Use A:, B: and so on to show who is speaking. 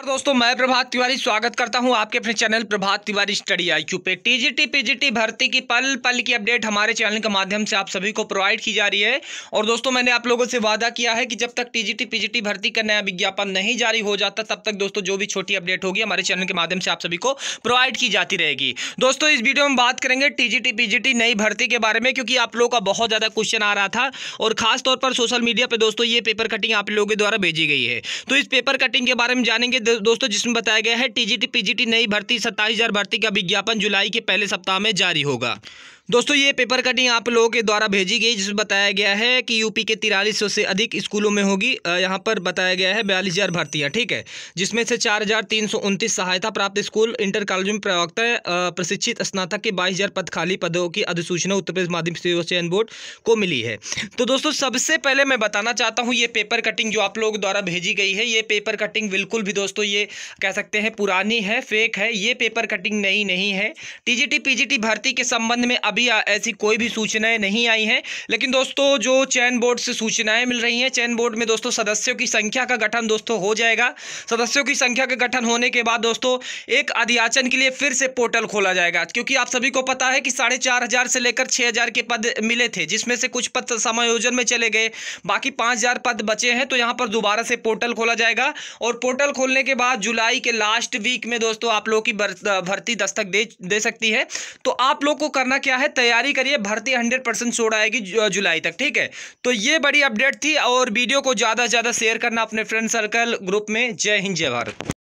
A: और दोस्तों मैं प्रभात तिवारी स्वागत करता हूं आपके अपने channel Prabhat Tiwari study IQ क्यू पे टीजीटी पीजीटी भर्ती की पल पल की अपडेट हमारे चैनल के माध्यम से आप सभी को प्रोवाइड की जा रही है और दोस्तों मैंने आप लोगों से वादा किया है कि जब तक टीजीटी पीजीटी भर्ती का नया विज्ञापन नहीं जारी हो जाता तब तक दोस्तों जो भी छोटी अपडेट होगी हमारे चैनल के माध्यम से आप सभी को प्रोवाइड की जाती रहेगी दोस्तों इस वीडियो में बात करेंगे टीजीटी पीजीटी नई भर्ती के बारे में क्योंकि आप लोगों का बहुत ज़्यादा क्वेश्चन आ रहा था और खासतौर पर सोशल मीडिया पर दोस्तों ये पेपर कटिंग आप लोगों के द्वारा भेजी गई है तो इस पेपर कटिंग के बारे में जानेंगे दोस्तों जिसमें बताया गया है टीजीटी पीजीटी नई भर्ती सत्ताईस भर्ती का विज्ञापन जुलाई के पहले सप्ताह में जारी होगा दोस्तों ये पेपर कटिंग आप लोगों के द्वारा भेजी गई जिसमें बताया गया है कि यूपी के तिरालीस से अधिक स्कूलों में होगी यहाँ पर बताया गया है बयालीस हज़ार भर्तियाँ ठीक है जिसमें से चार हज़ार तीन सौ उनतीस सहायता प्राप्त स्कूल इंटर कॉलेज में प्रवक्ता प्रशिक्षित स्नातक के बाईस हज़ार पद खाली पदों की अधिसूचना उत्तर प्रदेश माध्यमिक चयन बोर्ड को मिली है तो दोस्तों सबसे पहले मैं बताना चाहता हूँ ये पेपर कटिंग जो आप लोगों द्वारा भेजी गई है ये पेपर कटिंग बिल्कुल भी दोस्तों ये कह सकते हैं पुरानी है फेक है ये पेपर कटिंग नई नहीं है टी जी भर्ती के संबंध में अभी अभी ऐसी कोई भी सूचनाएं नहीं आई हैं लेकिन दोस्तों जो चयन बोर्ड से सूचनाएं मिल रही हैं चयन बोर्ड में दोस्तों सदस्यों की संख्या का गठन दोस्तों हो जाएगा सदस्यों की संख्या का गठन होने के बाद दोस्तों एक अधियाचन के लिए फिर से पोर्टल खोला जाएगा क्योंकि आप सभी को पता है कि साढ़े चार हज़ार से लेकर छः हज़ार के पद मिले थे जिसमें से कुछ पद समायोजन में चले गए बाकी पाँच हज़ार पद बचे हैं तो यहाँ पर दोबारा से पोर्टल खोला जाएगा और पोर्टल खोलने के बाद जुलाई के लास्ट वीक में दोस्तों आप लोगों की भर्ती दस्तक दे दे सकती है तो आप लोग को करना क्या है तैयारी करिए भर्ती हंड्रेड परसेंट छोड़ आएगी जुलाई तक ठीक है तो ये बड़ी अपडेट थी और वीडियो को ज़्यादा से ज़्यादा शेयर करना अपने फ्रेंड सर्कल ग्रुप में जय हिंद जय भारत